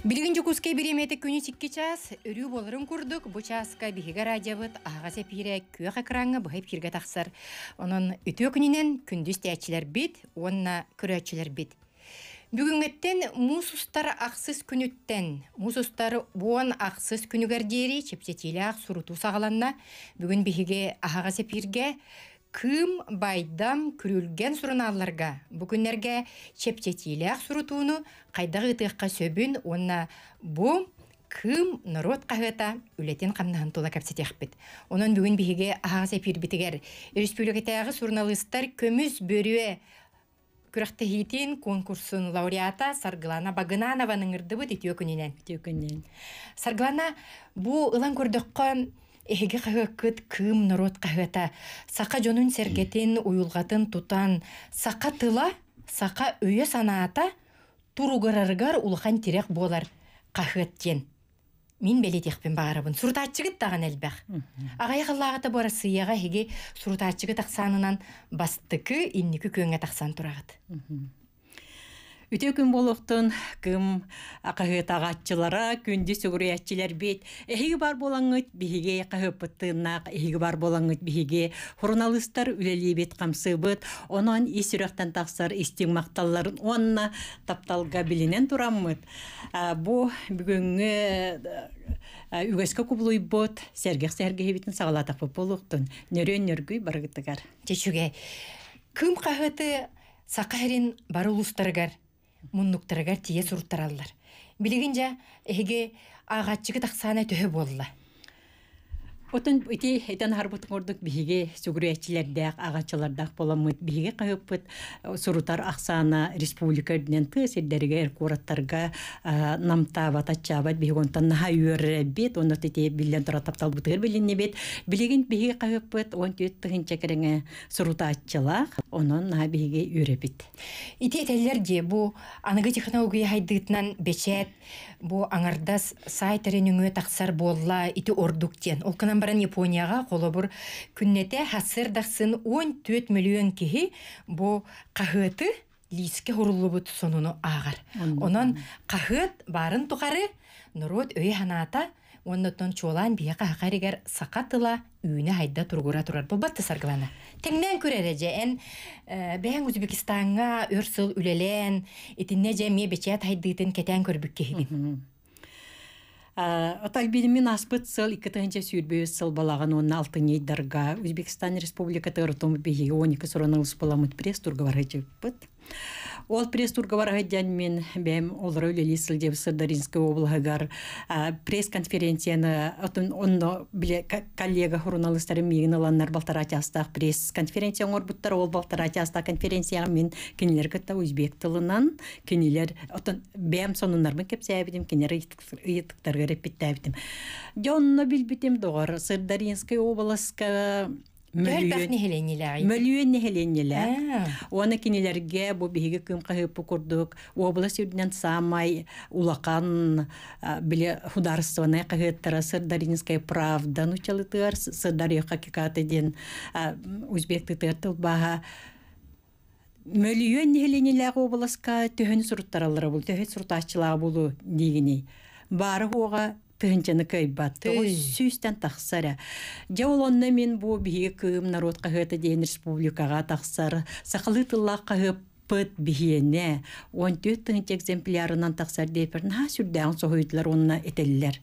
Билигин жүкүске беремеді күні сікке час, үрүү болырын күрдік, часқа часка бігігі радиобыт ағас әпірі күөк экранга бұхайып кірге тақсыр. Оның үтө өкінінен күндіз тәтчілер бет, онна күрәтчілер бет. Бүгүнгөттен мусустар ұстар ақсыз күніттен, мұз ұстары буын ақсыз күнігердері чепсетелі ақ сұрыту бүгін кым байдам күрүлген суруналларга бүкүннерге чептетилек сурутууну кайдагы ытыкка сөбүн онна бу кым народ кагыта үлетен камнаан тула капсетехпит. Онон бүгүн биһиге агасы пирбитигер республикадагы журналисттар көмүс бөрүө күрактехитин конкурсун лауреата Сарглана Багынанованың ырдыбы дитё күненен. Сарглана бу ылан көрдөккө эһиги хаһыаккыт кыым норот хаһыата сака жонун сергетин уюлгатын тутан сака тыла сака өйө санаата туругарарыгар улахан тирек болар хаһыаттен мин белетехпин баарыбын суртаатчыгыт таган Ағай агайхаллаагата бора еге хиги суртаатчыгы тақсанынан бастыкы инники көңө таксан турагыт үтө күн болуктун кым қағытағатчылара күнді сүгіреятчилер бит Эхиги бар болаңыт бихиге қағыппыттыннақ, эхиги бар болаңыт бихиге хурналыстар үлелибит бет қамсыбыт, онан исүрақтан тақсар истин мақталларын онна тапталға билинен тураммыт. Бу бүгінгі үгөскө кублуйбот сергех сергеевичтин сагалатак болуктун нөрөн нөргүй баргытыгар чечүге кым кахыты сакарин улустарыгар муннуктарагар тие суруттараллар жа еге агаччыгы тақсаны төһө буолла Отын ити хетен харбытын ордук биһиге сүгүрәчләрдәк, агачалардак боламыт биһиге кайыппыт э, сурутар аксана республика динен тыс элдерге кураттарга э, намта ватачабат бигонтан хайыр бит, оны тити билен тора таптал бутыр билен бит. Билеген биһиге кайыппыт, он төт тыгын чекереңе сурута атчалак, онон на биһиге үрәбит. Ити теллер же бу технология хайдытнан бечет, бу аңардас сайт ренүңө таксар болла, ите ордуктен. Ол баран Японияға қолобыр күннете хасыр дақсын 14 миллион кеһи бу қахыты лиске хорулубут сонуну ағар. Онан қахыт барын тухары нурот өй ханата оннотон чолан бия кахаригер сакатыла үйүнө хайда тургура турар болбатты саргылана теңнен күререже эн э, бээн узбекистанга өрсөл үлелен итинне же мие бече тайдыытын кетен көрбүкке хибин Э, Оталбилимин аспыт сыл, икітігінче сүйірбейіз сыл балаған онын алтын дарға. Өзбекистан 12 пресс Ол пресс-тургавар мен бәм олар өлелі сілдеп Сырдаринская пресс-конференцияны онно коллега журналистары мен аланнар балтара пресс-конференция буттар ол балтара конференция конференцияга мен кенелер та өзбек тылынан кенелер отын бәм сонынар мен кеп сәбедім кенелер иеттіктарға репеттәбедім. Донно Мөлүйен нехеленнелер. Оны кинелерге бу биге кым кыһып курдук. Область юднан самай улакан биле хударствоны кыһыттыра Сырдаринская правда ну чалытыр Сырдария ден узбек тытыр баха Мөлүйен нехеленнелер областка төһөн болды, бул төһөн суртачылар булу дигени. Бары хуга пыһынчаны кайбат. Сүйстен тахсара. Жа мен бу бихи кым народ кахыта ден республикага тақсар Сахалы тыллах кахып пыт бихиене. Он төт тыгынч экземплярынан тақсар дейпер. На сүрдәң соһуйтлар онна этеллер.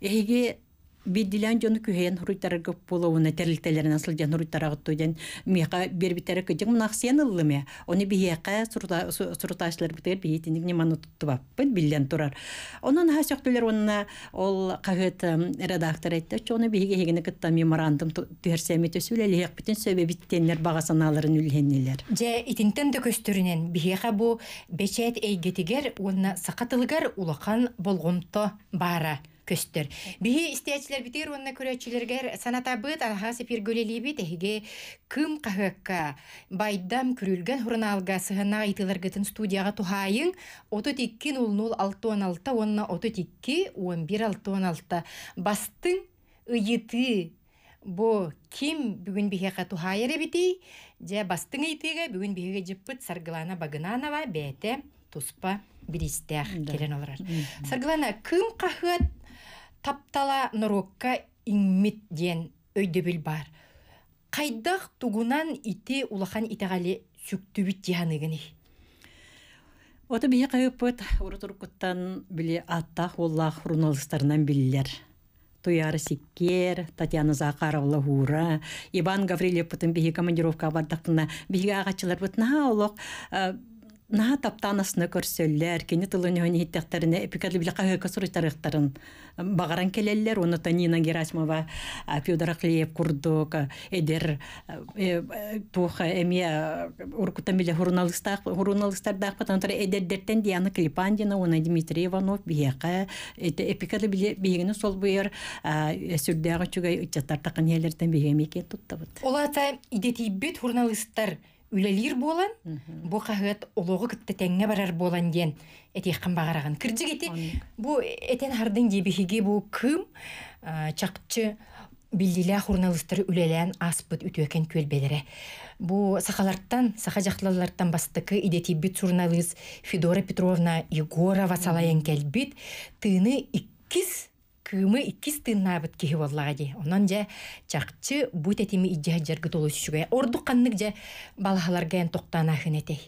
Эге биддилен жону күһен хуруйтарга булуына тәрилтелерен асылдан хуруйтарагы туйдан миха бербитере кыҗың мунахсен ыллымы оны бияка сурта сурташлар битер биетинник не ману туттыбап биллен турар онан хасяктылар онна ол кагыт редактор әйтте чоны биге хегене кытта меморандум төрсәме төсүлелек бүтән сөбе биттеннер багасаналарын үлһеннелер же итинтен дә көстөрүнен бияка бу бечет әйгетигер онна сакатылыгар ұлақан болгомто бары көстер. Биһи истечилер бітер, онына көрөчүлөргө саната быт анхасы пиргөлелиби теге кым байдам күрүлгөн хурналга сыгына айтылар гытын студияга тухайын 32 00 онына 32 11 616 бастың ұйыты бо ким бүгүн биһеха тухайыр бити же бастың ыйтыга бүгүн биһеге жыппыт саргылана багынанова бээте туспа биристеах келен оларар саргылана кым таптала нұрокка иңмит диэн біл бар. қайдақ тугунан ити улахан итегали сүктүбүт дианыгыни. Ота бие кайыппыт урутуркуттан биле атта уллах журналисттарынан билилер Туяры Сиккер, Татьяна Захаровла Хура, Иван Гаврилев пытын командировка бардақына, бихи ағатшылар бұтына олық, Наһа таптан ас нөкөрсөлләр, кини тулын яны хиттәктәренә эпикадлы билек хакы кысры тарихтарын багаран келәлләр, уны Танина Герасимова, Фёдор Аклеев курдык, эдер тух эми уркута миле журналистлар, журналистар да хатан тары эдер дертен дияны Клипандина, уны Дмитрий Иванов бияка, эти эпикадлы биле бигене сол бу ер, э, сүрдәгә чугай үтә тартакан яләрдән бигәме кетүп тавыт. Олата идетип бит журналистар үлелир болан, бу кахыт ұлығы күтті тәңгә барар болан әте әтиһкән бағараған кірді кете бу әтен хардын дебиһиге бу кым чакчы билдилә журналистлар үлелән аспыт үтөкән көлбелері. Бу сахаларттан, саха жахтлалардан бастыкы идети бит журналист Федора Петровна Егорова салайын келбит, тыны иккис кыымы иккис тыыннаабыт киһи буоллаҕа дии онон дьэ чахчы бут этими ижжиһа дьаргы толуйсугуя ордук ханнык дьэ балаһаларга эн тохтаанааһын этэй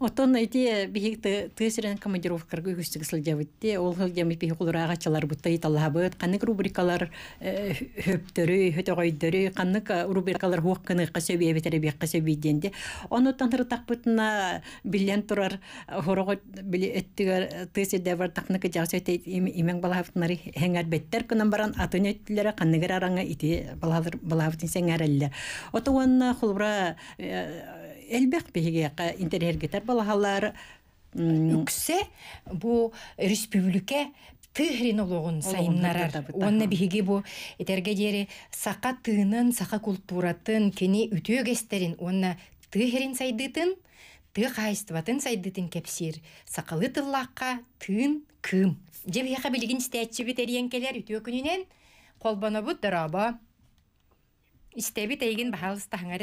Отон эти бихик тысырын командировкар гүйгүстүк сылдябытте ол хылдямы бихи кулурага чалар буттай талабыт канык рубрикалар э, хөптөрү хөтөгөйдөрү канык э, рубрикалар хуак кыны касеби эбетере бих касеби денди онуттан тыртак бытына билен турар э, хорого билеттигер тысыр бар такныкы жаксы имең балаавтынары хеңер беттер кынан баран атын өттүлөрө каныгер араңа ити балалар балаавтын сеңереллер отон холбра элбэх биһигиэхэ интерьергитер балаһаллар үксе бу республика тыхрин олоғын сайыннарар. Онна биһиги бу этерге дери тыынын, сака культуратын, кени кестерин онна тыхрин сайдытын, ты хайстватын сайдытын кепсир. Сақалы тыллаққа тын кым. Жеп яқа билигин стәтчі бітерген келер үтөө күнінен қолбана бұд дараба. Истәбі тәйген бағалысты хаңар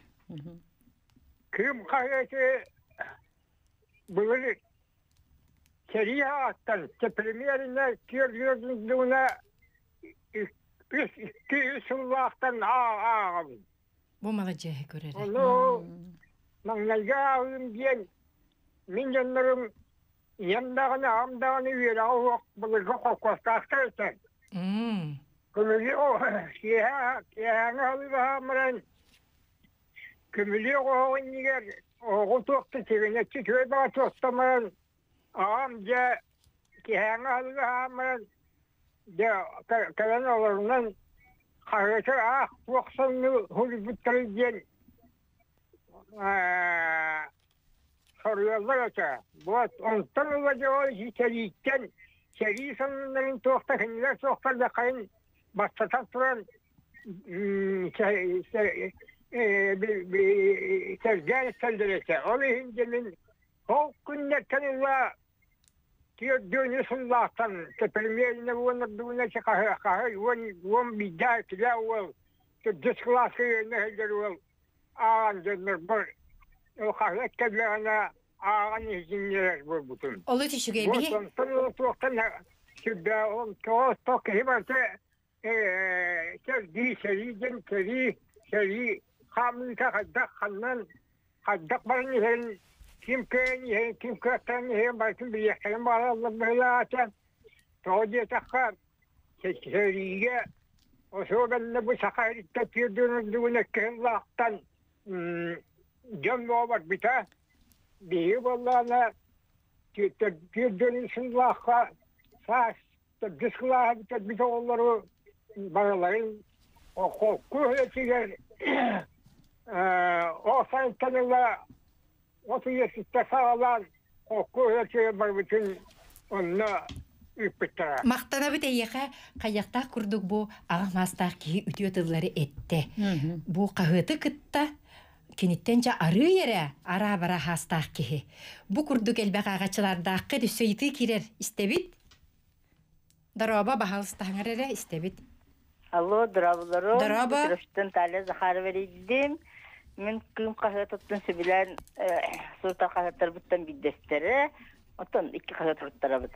кім қағете бүгін шариаттан тепремеріне кергезіндуіне үш екі үш жыллақтан ағам бұл молодежи көрер ну маңнайға ауым ден мен жандарым ямдағыны амдағыны үйер ауық бұлыға қоқостақтайсың көмегі о кеһәңі алып амырын күміле оғын егер оғыл тоқты тегенетті төй ба тоқтамыз ағам де кең алғамыз де кәлен оларынан қарысы ақ өте тоқта кенелер тоқтар қайын бастатап إيه، بتشجيع السندلسة وبهم من هو كنا كلا يدون يصلى طن تبرمير نون بدون شقه قهر ون ون بداية الأول تدس خلاصية نهجر ول آن بر وقهر كبيرنا آن جنربر بوتون الله تشجع به وطن طلعت وقتنا شبا تردي شريجا تريه شريج Hamilta hajdak kannan hajdak barın ihel kim köyün ihel kim köyden ihel başın bir yehelen var Allah böyle atan. Toğudiye takkar. Seçeriye o soğudanla bu sakayri tepiyordunuz dune köyün laktan cam doğamak bita. Bihi vallana tepiyordunuz için lakka sağ Dıskılar bir de onları baralayın. O korku ötüler Oqsayib kelirler, otuz yaşında sağlar, korku ölçüye bir bütün Мақтана бит Бұ ары ере ара бара хастақ бу курдук элбек истебит алло мен кым кахатыттын сүбүлән э, сурта кахаттар буттан бит дәфтәре отон икки кахат руттарабыт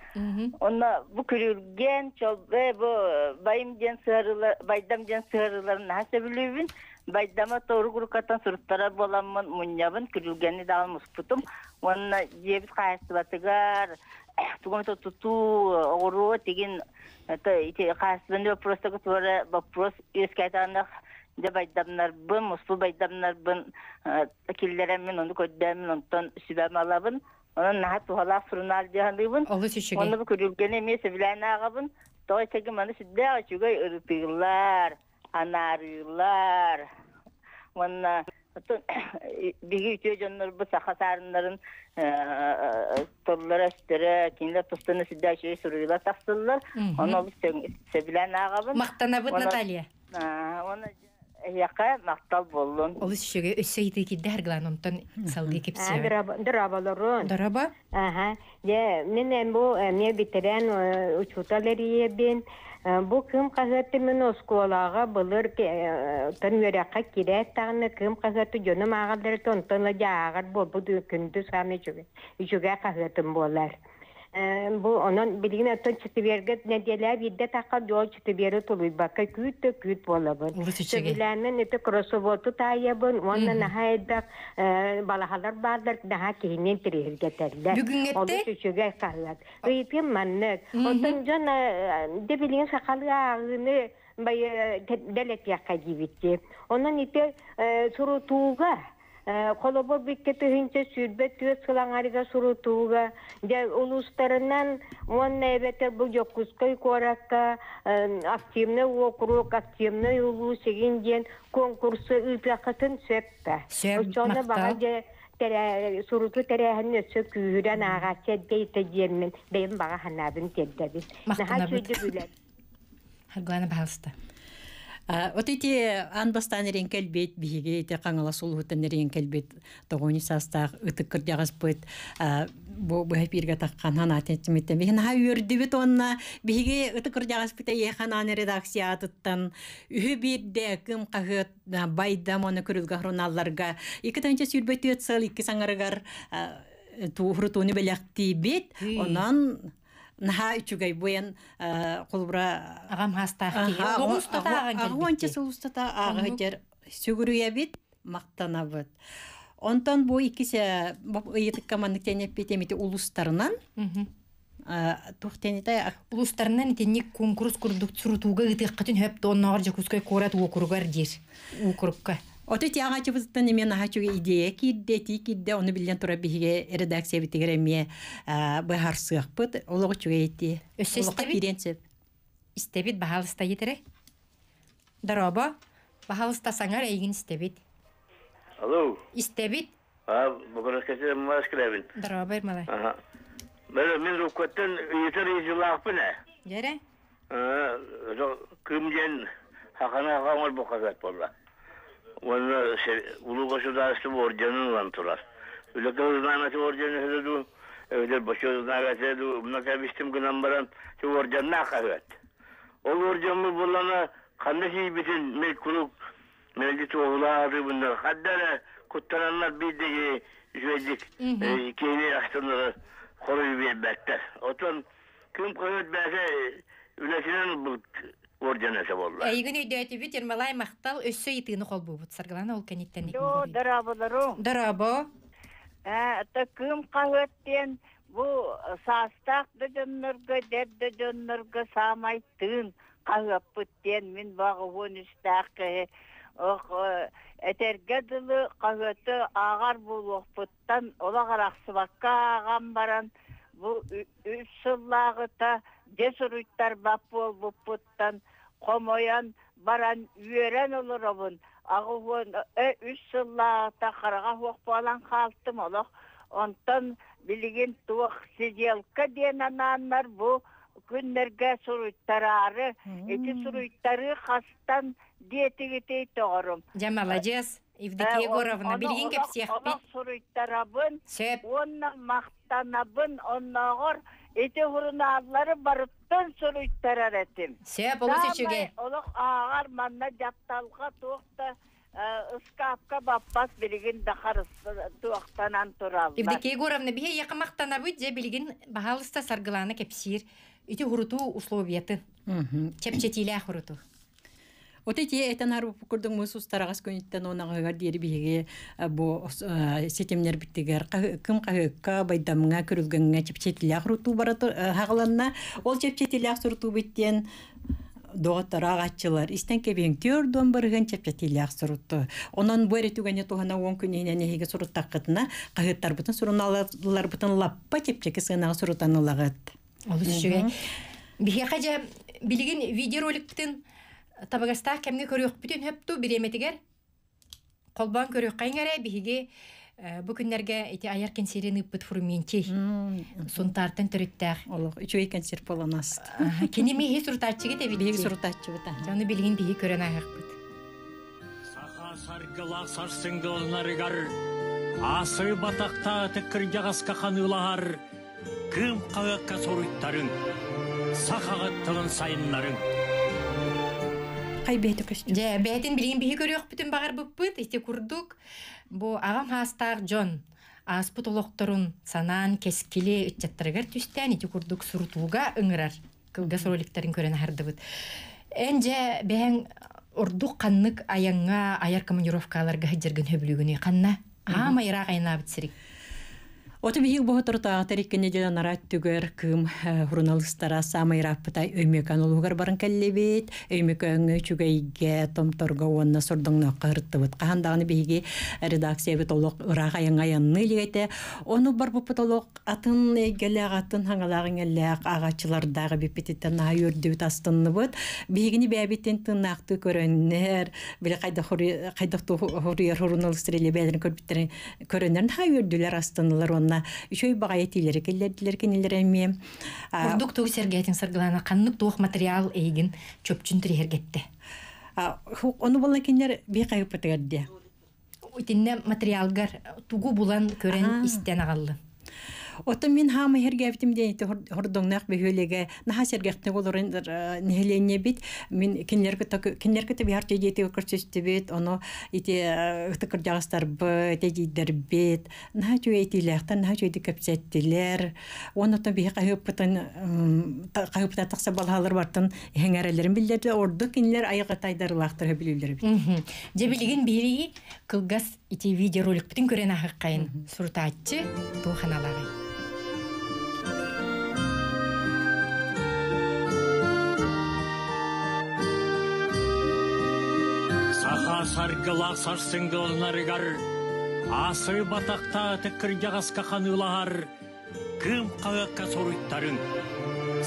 онна бу күрүлген чолбе э, бу э, байым ден сырылар байдам ден сырылар насе байдама тору гуркаттан суруттара боламмын муннябын күрүлгенни да алмыс путум онна жебит тугомто туту тигин это вопрос жабайдамнар бын успу байдамнар бын э, киллерем мен мен онтон сүбәм алабын онун наха тухала фурунал жаһандыбын олы сечеге оны көрүлген эмес билен агабын той теги маны сүддә ачугай ырытыгылар анарылар онна биги үтө өстөрө оны агабын наталья Яқа мақтал болын. Ол үшіге өссейді кеді әргілан ұмтын кепсе. Э, Дұраба Аха. Э, э, мен бұл Бұл кім қазатты мен осколаға бұлыр тағыны кім қазатты жөні мағалдары тұнтынлы жағағыр бұл бұл күнді қазатын болар bu onun bilgin atın ne diyeler yol tuluy bakka küt de küt ne de balahalar kihinin tirihir холобо биккети хинче сүрбет күөс сурутууга же улустарынан он эбетер бу жоккускай коракка активный округ активный улуу сегин диен конкурсы ытлакатын сөппе очоны бага же суруту тәрәһәнне сөкүүрән ага чәддәйтә диермен бага Вот эти э, анбастан эрен келбет, биге те қаңала сулуутан эрен келбет, тоғуни састақ, үтік күрдяғыз бұд, бұхай пирге таққан хан атетметтен. Беген ха өрді бет онна, биге үтік күрдяғыз бұд, еханан редакция атыттан, үхі бирде кім қағыт, байда моны күрілгі хроналларға, екі тәнче сүрбеті өтсіл, екі саңарығар, э, туғыры туыны бәләқті бет, онан наха үчүгэй буен кулбура э, агам мактанабыт онтон бу икисе ыйытык эмити улустарынан э, тухтенита улустарынан итенни конкурс курдук ытыккатын хөп Оты тяга чыбыздан мен ахачуге идея кидде ти кидде оны билен тура биге редакция битигере ме бахар сыхпыт олого чуге ити. Олого пиренсеп. Истебит бахалыста етере. Дароба бахалыста саңар әйгін истебит. Алло. Истебит. А, бабаракасы маскрабин. Дароба малай. Ага. Мен мен рукоттан етер изилахпын. Яре. Э, кымден хакана хамар бу болла. Вона Лука Сударство ордену лантура. Лекар знамете ордену хеду, Эвдер башу знамете хеду, Мнакай биштим гынан баран, Чу орденна кавет. Ол орденмы булана, Кандахи битин мел кулук, Мелдит оğulları bunlar. Haddere kutlananlar bir de Jüvedik, keyni açtınları koruyu bir bekler. Otan, kim koyut belki ületilen bu ордена же болла. Әйгін үйді өтіп үт, қол бұбыт, сарғылана ол кәнеттен екін көрейді. Дарабылару. Дарабы. Э, Тәкім қағыттен бұ э, састақ самайтын мен бағы он үштәқі. Әтерге э, дылы қағыты ағар бұлықпыттан олағарақсыбаққа ағам баран. Бұл дес уруйттар баппол буппуттан комоян баран үйерен олоробун агуон э, үч сыллаата карага хуокпуалан халтым олох онтон билигин туох сиделка диэн анааннар бу күннерге аары эти суруйттары хастан диэтигитей тоорум жа молодец э, евдокия э, егоровна билгин кеп суруйттарабын онна мактанабын онногор Эте хурунда аллары барыптан соруйттар аратым. Сия бұғыз ішуге. Олық ағар манна жапталға тоқта ұскапқа баппас білген дақар тоқтанан тұралдар. Ибді кейгоравны бе яқымақтан абуд же білген бағалыста сарғыланы кепсир. Эте хуруту условиеті. Чепчетілі хуруту. Вот эти это нару покурдың мы сустарагас көнеттен онага диер биге э, бу э, сетемнер байдам га курдун га күрүлгөнгө чепчетилях руту барат э, хагланна ол чепчетилях сурту биттен доғатырақ атчылар истен кебен төр дон бырыгын лях суруту онан бөре түгене тухана он күніне нехиге суруттаққытына қағыттар бұтын суруналар бұтын лаппа чепчеке сынаға сурутанылагыт ол үшүге бихе қажа билигин видеороликтин табагастаах кемге көрүөхпүтүн хөпту биреметигер колбан көрүөхкайңере биһиги бу күннерге эти аяр кенсерин ыппыт фурументей сунтартын төрүттәх олох үчөй кенсер полонаст кини михи суртатчыгы дебит биһиги суртатчыбыта жаны билгин биһи көрөн ахакпыт саха саргыла сарсынгылнарыгар асы батакта тыккыр жагаска ылаар кым кагакка соруйттарын сахагаттылын сайыннарын Кай бәйті көстү. Же, бәйтин билин биһи көрөк бүтүн багар буппыт, исте курдук. Бу агам хастак жон. Аспыт улоқторун санан кескиле үтчаттарыгар түстән ити курдук сурутууга ыңырар. Кылгас роликтерин көрөн ардыбыт. Энже бәң ордук каннык аянга аяр командировкаларга жерген хөблүгүне канна. Ама ирак Ото бий бу хотор таа тарикке не дилана раттыгэр кым хурналыстара э, самый раптай өмөкан улугар барын келлебит өмөкөнгө чүгэйге томторго онна сордуңна кырттып кандагыны биге э, редакция бит улуг урага яңа яңа нылыгайта ону бар бу потолок атын эгеле атын хаңалагың эллек агачлар дагы бип бититте найыр деп тастынны бит бигини бебиттен тыннакты көрөнөр биле кайда хури кайда хури хурналыстыр эле бедер көрүп биттер көрөнөр хайырдылар онна үчөй багайтилери келлердилер кенелер эмием урдук туг сергетин сыргылана каннык туох материал эйгин чөпчүн оны ону болла кинер бихайыпытыгерде итинне материалгар тугу булан көрен истен агаллы Отон мин хама хергевтим дейт хордоңнак бөһөлеге наха сергехтне болорын э, нехленне бит мин кинерге ток кинерге те бияр бит оно ити э, тыкыр жагыстар бы дейдер бит наха жөйтилектен наха жөйди кепсеттилер оны то бия кайыптын кайыпта такса балалар бартын хеңерелерин билдерди орду кинлер айга тайдарлактыр билилер бит дебилигин бири кылгас ити видеоролик бүтүн көрөн ахыккайын суртаатчы тууханалагай саргыла сарсыңды озынарыгар асы батақта тіккірге қасқақан ұлағар кім қағаққа соруйттарың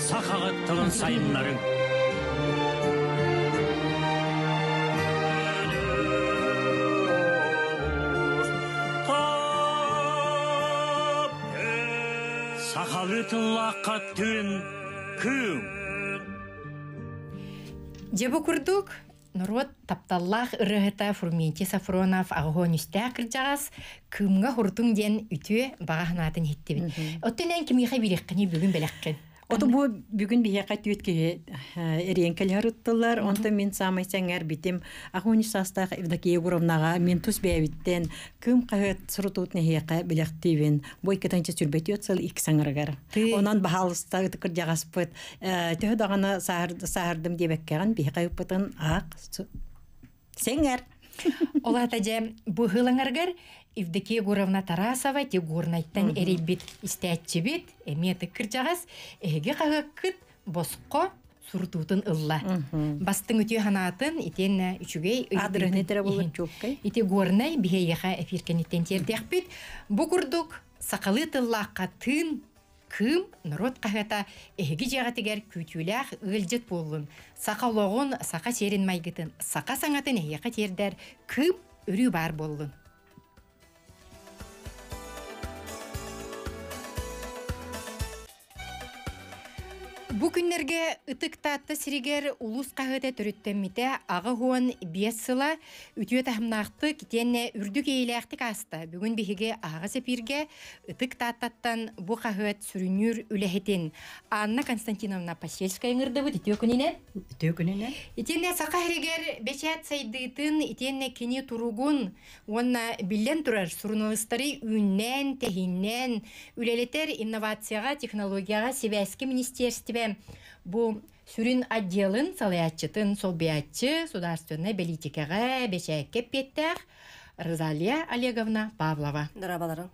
сақағаттылын сайынларың сақалы тыллаққа түн күм Дебу курдук Нұрот тапталлах ырыһыта фурменте Сафронов агон үстә кырдягас кымга хуртуң ден үтү багаһнаатын хиттибит. Оттенен кимиха биреккени бүгүн белеккен бұл бүгін бігі қат кайтып өткө э, э, кәлі келярыттылар. онты мен самый сеңер битим. Ахуни састақ Евдокия Егоровнаға мен тус бәбиттен кым кагыт сурутут нехека билективин. Бу ике танча сүрбетиот өтсіл ике саңыргар. Онан баалыста тыкыр жагаспыт. Тө дагана сахар сахардым дебеккеген бихе кайыппытын ак сеңер. Олата же бу хылаңаргар Евдокия Егоровна Тарасова те горнайттан эрейбит әметі кір жағас, эге қағы кыт босқо суртутын ылла. Бастың үтей ханатын итен э, үчүгей адрыны тирә булып чөккә. Ите горнай бие яха эфиркен итен тердек бит. Бу сақылы сакалы тын кым народ кахата эһиги жага тигер күтүлях болын. болун. сақа сака майгытын, сака саңатын әйеқа тердер кым үрі бар болын. Бу күннерге ытык сиригер улус кагыта төрөттөммите ага хуан бесыла үтүө тахмнаакты китенне үрдік эйлээхтик асты бүгүн биһиге ага сепирге ытык тааттаттан бу кагыт сүрүнүр Анна Константиновна Пасельская ыңырдыбыт үтүө күнүнен үтүө күнүнен итенне сака хиригер бечат сайдыытын итенне кини туругун онна биллен турар сурнылыстары үннен тегиннен үлелетер инновацияга технологияга себәске министерстве бу сүрін отделын салаятчытын солбиятчы сударственный политикага бечәкке петтәх Рызалия Олеговна Павлова. Дарабаларын.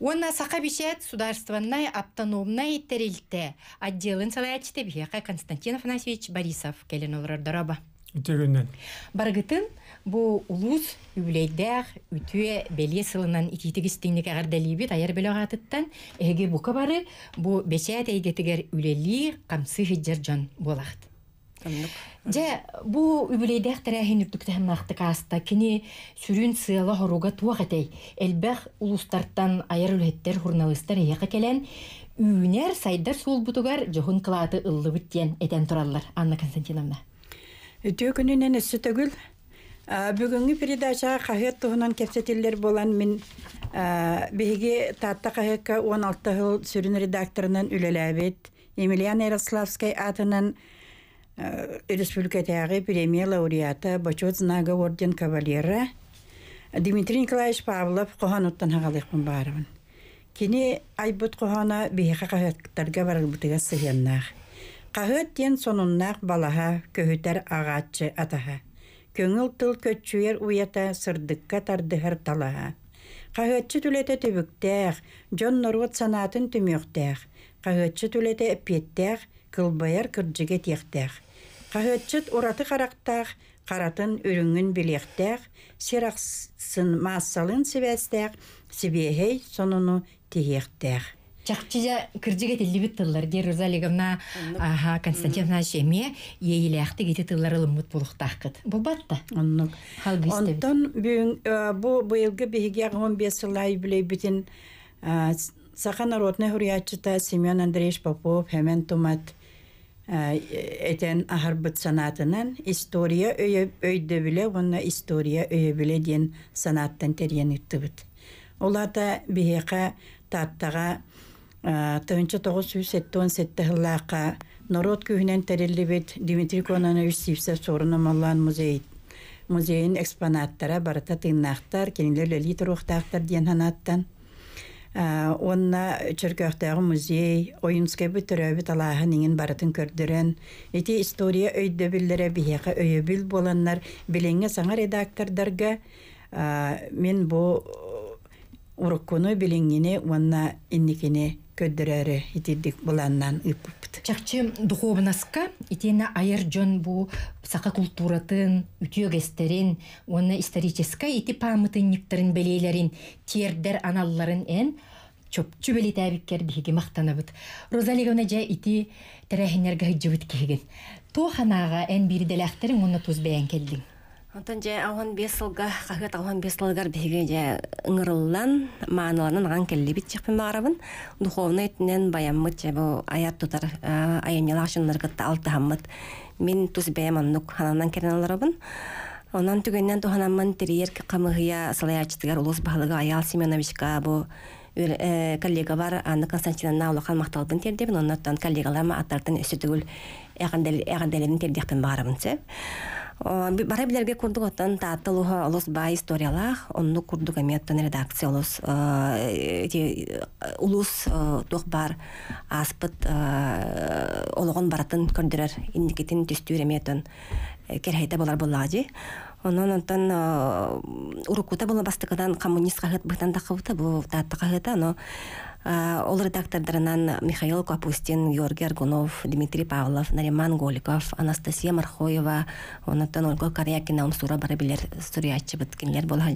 Онна сақа бешет сударственной автономной терилте отделын салаятчыты бияқа Константин Афанасьевич Борисов келен олырыр дараба. Баргытын бу улус үблейдәх үтүе беле сылынан ититигистинник агардалибит аяр белогатыттан эге бука бары бу бечәт әйгетигер үлели камсы хиджер жон болахт. Дә бу үблейдәх тәрәһин үттүктә нақты каста кини сүрүн сыяла хоруга туак әтәй. Элбәх улустартан аяр үлһеттер журналистлар яка сайдар сол бутугар жохун кылаты ыллы биттен әтән тураллар Анна Константиновна. Өтө күнүнен өссөтөгүл бүгүнгү передачага қағет тұғынан кепсетиллер болан мен беге татта он 16 жыл сүрін редакторунан үлеләбет. Емельяна Ярославскай атынан республикатағы премия лауреаты Бачот знагы орден кавалера Дмитрий Николаевич Павлов қоғануттан хағалықпын барымын. кини айбыт қоғана бейхі қағеттарға барылбытыға сығеннақ. Қағеттен соныннақ балаға көхітер ағатшы атаха көңіл тыл көтчүйер уята сырдыкка тардыһар талаға. Қағатшы түлете түбүктääх жон Нұрғыт санатын түмүөхтääх Қағатшы түлете эппиэттääх кылбаяр күрджіге тиэхтääх Қағатшы ураты характаах қаратын үріңін билиэхтääх сирақсын массалын сибээстääх сибиэхэй сонуну Чахчыжа кыржыга телибит тыллар дер Розалиевна аха Константиновна шеме ейлехти гете тыллар лыммут булуктакыт. Булбатта. Оннук. Онтон бүгүн э, бу быйылгы он 15 жыл юбилей битин э, Саха народный хурячыта Семен Андреевич Попов хемен тумат э, этен ахарбыт санатынан история өйдө биле, онна история өйө биле диен санааттан терген иттибит. Олата бехека таттага төнчө тогуз үс он сетте Народ күһүнен тереллибит Дмитрий Кононович Сивсев сорунамаллан музей музейин экспонаттара барыта тыыннаактар кенилер лели туруктаактар ханаттан онна чөркөхтәге музей оюнскай бүтөрөбүт алааһын барытын көрдүрөн ити история өйдөбүллере биһеха өйөбүл боланнар билеңе саңа редактордарга мен бу уруккуну билиңини онна инникини көддөрөрү итирдик буланнан ыппыт чакчы духовнаска итене айыр жон бу сака культуратын үтүөгестерин оны историческая ити памытынниктерин белейлерин тердер аналларын эн чөпчү бели тәбиккер биһиги мактанабыт розалиговна жа ити терехинерге хыджыбыт кихигин тоханага эн бирделяхтерин уну туз бээн келдиң Антон же ахан бесылга сылга, хагат бесылгар беге же ыңырылдан мааныланын аған келли бит чыпын барабын. Духовный тенен баяммыт же бу аят тутар, айымнелак шынлар кытта алты хаммыт. Мен туз бәям аннук хананан керен аларабын. Онан түгеннен туханамман терьер камыгыя салаячтыгар улус баһалыга Аял Семеновичка бу э, э, коллега бар, Анна Константиновна улахан макталбын Онан оннан коллегаларыма аттартын өсөтүгүл эгендел эгенделин тердехпин барабын Бары билерге курдук оттан тааттылуха олос бай историялах, онну курдук эмиеттен редакция олос улус тух бар аспыт олоғын баратын көрдірер индикетін түстүр эмиеттен керхейте болар боллади. Онон онтон урукута бола бастыкадан коммунист кахыт бытан да кабыта, бу таатта кахыта, но ол редактордарынан Михаил Капустин, Георгий Аргунов, Дмитрий Павлов, Нариман Голиков, Анастасия Мархоева, онтан Ольга Карякина умсура бара билер сүрияччы биткенлер болған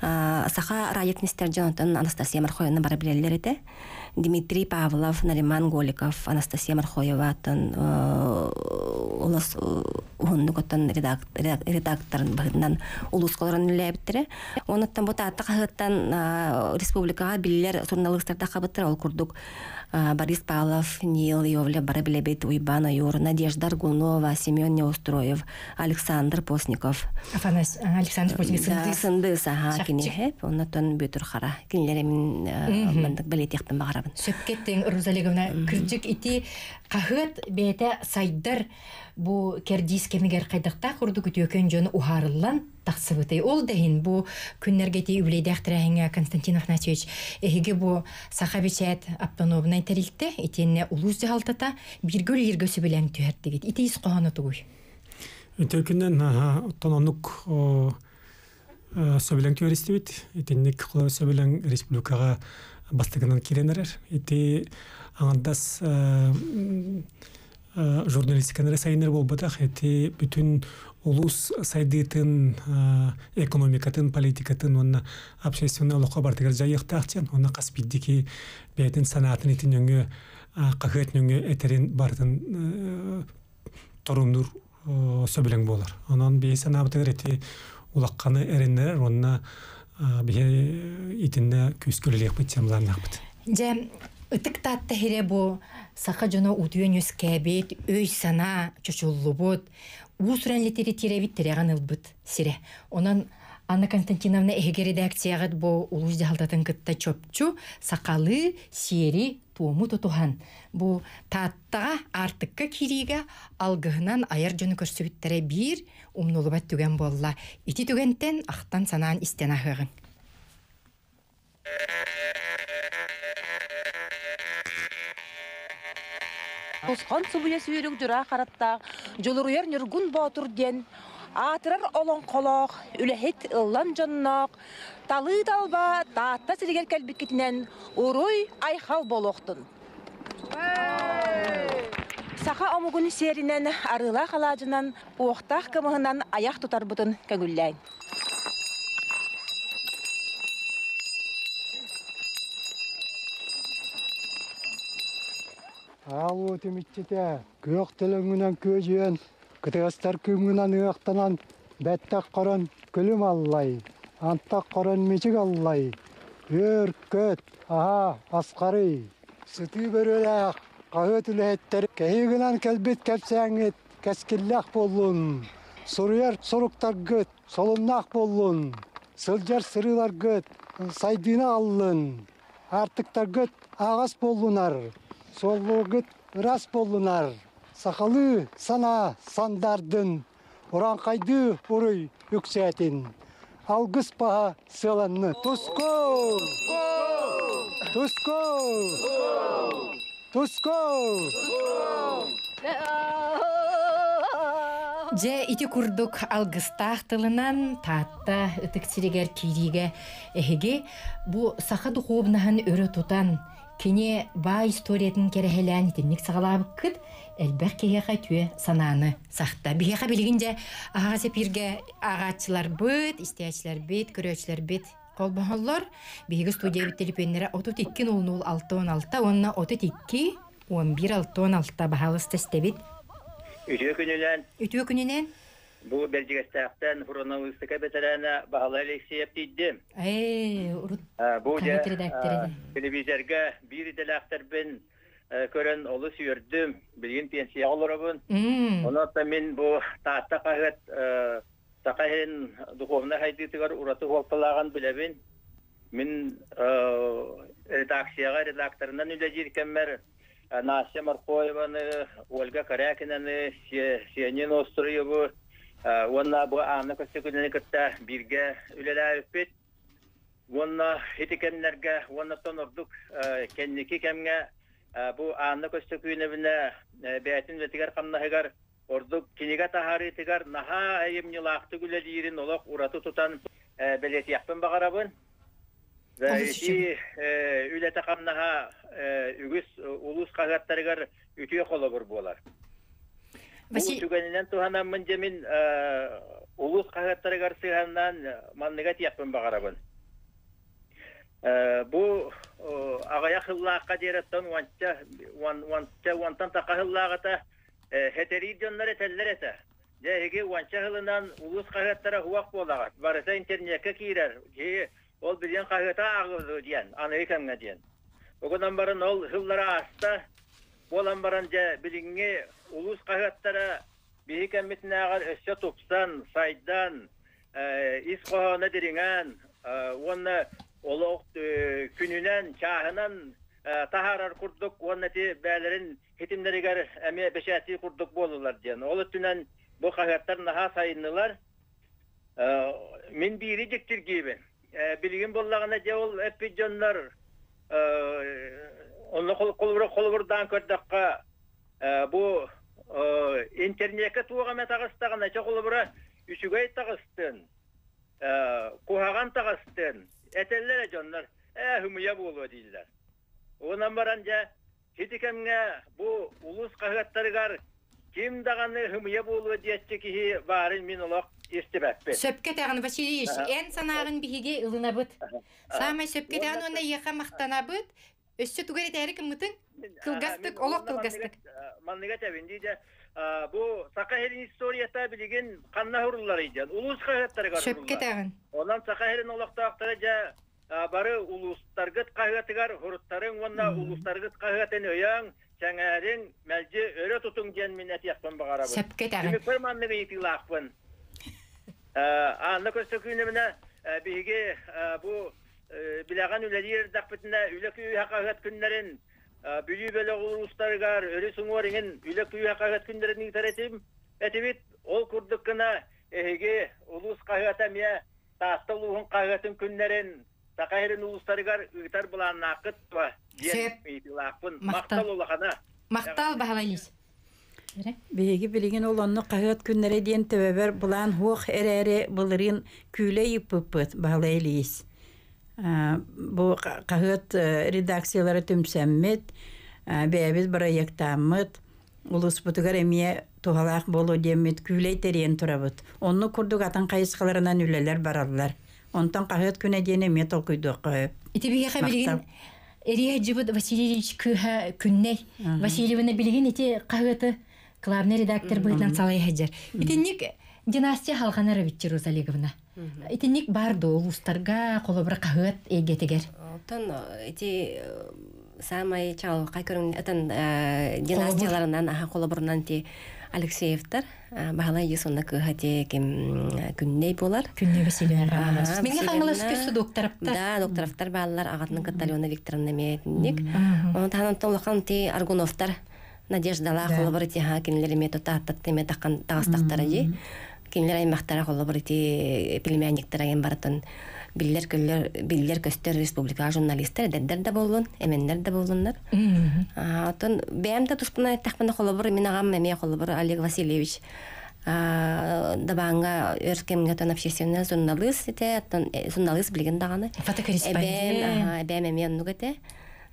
Саха Сақа нестерді Анастасия Мархоевна бара билерлер Дмитрий Павлов, Нариман Голиков, Анастасия Мархоева, тон э, э, улус гондуктан редактор редакторнан улус колорын үлеп тире. Оныттан бута э, тахыттан республикага биллер журналистлар тахыбыттыра ул курдук. Борис Павлов, Нил Йовля Барабелебет, Уйбана Юр, Надежда Аргунова, Семен Неустроев, Александр Постников. Афанас, Александр э, Постников, да, сындыс, аха, кине, э, оннатон бөтір қара, кинелер мен э, мындық білетектен бағарабын. Сөпкеттен, Роза күрджік ити, қағыт бәйті сайдыр бу кердис кемигер кайдакта курду күтөкөн жөн ухарыллан тахсыбыты ол дехин бу күннерге те үблейдах тирәһиңә Константин Афнасьевич эһиге бу сахабичәт аптоновна терилте итенне улус жалтата биргөл ергө сүбелән төһәртегит итис кохана тугуй Өтөкүннән тононук э, сөбелән төһәристебит итенник кылы сөбелән республикага бастыгынан киренерер ити аңдас э, Э, журналистиканы сайыныр болбатах эти бүтүн улус сайдытын э, экономикатын политикатын онна общественный бар тегер жайықтақчын онна бетин санаатын санатын өңө өңі өңө э, этерин бардын бартын тұрымдыр сөбілің болар анан бей санабытыгар эти улакканы әреннер онна бе итинне күскүлелек бит Ытык татта хире бу саха жоно утуен өз өй сана чочуллубут бут. У тереган ылбыт сире. Онан Анна Константиновна эгери дәкциягат бу улуз жалдатын кытта чөпчү, сакалы, сиери, туому тутухан. Бу таттага артыкка кириге алгыһынан аяр жөні көрсөбүттәре бир умнулубат түген болла. Ити түгентен ахтан санаан истен ахыгын. Усхан субуя сүйрүк жура каратта, ер нүргүн батыр ден, атырар олон қолоқ, үлехит ұллан жаннақ, талы талба, таатта сілігер кәлбиккетинен, уруй айхал болуқтын. Саха омугун серинен арыла халажынан, уохтах аяқ тұтар бұтын көгүлләйн. Ал өтіміттіте, көк тіліңінен көзен, күтігістер күмінен ұяқтанан, бәттәк қорын күлім аллай, антақ қорын мечік аллай, өр көт, аға, асқары. Сүті бөріләқ, қағы түліхеттер, кәйігінен кәлбет кәпсәңет, кәскілләқ болуын, сұруяр сұруқтар көт, солымнақ болуын, сылжар сырылар көт, сайдина аллын, артықтар көт, ағас болынар! соллугыт ырас болынар, сақалы сана сандардын ұранқайды уруй үксәтин алгыс паха сыланы тускол тускол тускол Же ити курдук алгыстах тылынан татта ытык сиригер кириге бу саха духовнаһын өрө Кене ба историятын керехелен итинник сағалабыккыт, әлбәк кеяха түйе сананы сақта. Бияха білігінде аға сепирге ағатчылар бұд, истеячілер бұд, көрөчілер бұд қолбағалар. Бейгі студия бит телепендері 32 00 616, онына 32 11 616 бағалысты істебет. Үтіе күнінен. Үтіе Бу бәрҗигәстәхтән фронавыстыка бәтәрәнә Баһалай Алексеев тидем. Эй, урут. Бу дә телевизорга бир дәләхтер бин көрән олы сөйөрдүм, билген пенсия алырыбын. Онда мен бу таатта кагыт такаен духовна хайды тигәр ураты вакытлаган билебин. Мен редакцияга редакторынан үлә җиркәнмәр. Настя Маркоеваны, Ольга Корякинаны, Сенин Остроеву, Уонна бұ аны көсі күніне күтті бірге үлелі өппет. Уонна хитикенлерге, уонна тонордук кеннеки кәмге бұ аны көсі күніне біне бәтін бәтігер қамнағығар ордук кинига тахары тигәр наха айымны лақты гүлі дейірін олақ ураты тұтан бәлеті яқпын Ве Зәйті үлеті қамнаға үгіз улус қағаттарығар үтіе қолы бұр болар түгенинен тухана мынже мин э, улус кагаттарыгар сыганнан э, манныга тиякпин багарабын э, бу агая хыллаакка дереттон уанча уанча уантан така хыллаагата хетери дьоннар этеллер эте жаеги уанча хылынан улус қағаттары хуак буолагат барыса интернетке киирер жии ол биден қағата агыбы диен аны экемге диен огонан барын ол хыллара аста болан баран жа билинге улус кахаттара бихикан митнагар өссө тупсан сайдан э, ис кохона дириңан э, уонна олоқ э, күнүнен чаһынан тахарар курдук уоннати бээлерин хитимдеригер эме курдук болулар диен ол үтүнен бу кахаттар наха сайынылар мин бири жиктир кийбин билигин боллагына оны қолбыр қолбыр дан көрдаққа бу интернетке туға метағыстаған әче қолбыры үшігей тағыстын кухаган тағыстын әтеллер жоннар ә хүмия болу дейділер онан баран жа хитикемге бу ұлыс кахаттарыгар ким даганы хымыя болу диэтчи кихи барын мен олок истебәппе сөпке тагын василий эн санагын бихиге ылынабыт самый сөпке тагын онда яха мактанабыт өссө тугер этээрик мытын кылгастык олох кылгастык манныга тебинди же бу сака херин историята билигин канна хуруллар улус онан бары өрө Bilagan ülediyer dakpetine ülekü hakakat günlerin büyü böyle uluslargar örü sunuarinin Беги билигин булан хуох Бу кахыт э, редакциялары төмсәммит, э, бәбез проекттаммыт, улус бутугар эмие тухалах болу күйлей күлей терен турабыт. Онны курдук атын кайыскаларынан үлелер баралар. Онтан кахыт күнэ дене метол куйдук. Итебиге хабилген Васильевич күһә Васильевна білген ите қағыты главный редактор быйтан салай хаҗар. Итенник династия халганары бит итинник бар улустарга устарга колобра кахыт эгетигер тон эти э, самый чал кайкөрүн атан э, э, династияларынан аха колобурунан ти те бағалай есуна кыға те кем күнней болар. Күнней Василия Романовна. Менге қаңылас көсі Да, доктораптар баалар ағатының Каталиона Викторовна метник Оны тағынан тұлған те Аргуновтар. Надежда Лахолова тиха кинлериме тота таттеме таққан тағастақтары кинилер аймактара холлобрити пельмянниктараган барытын биллер көллөр биллер көстөр республика журналисттер дәддер да болун эмендер да болуннар отон бэм да туспуна тахпана холобур мен агам эме холобур олег васильевич дабанга өркемге тон общественный журналист ете э, журналист билген даганы фотокорреспондент эбем эме оннугете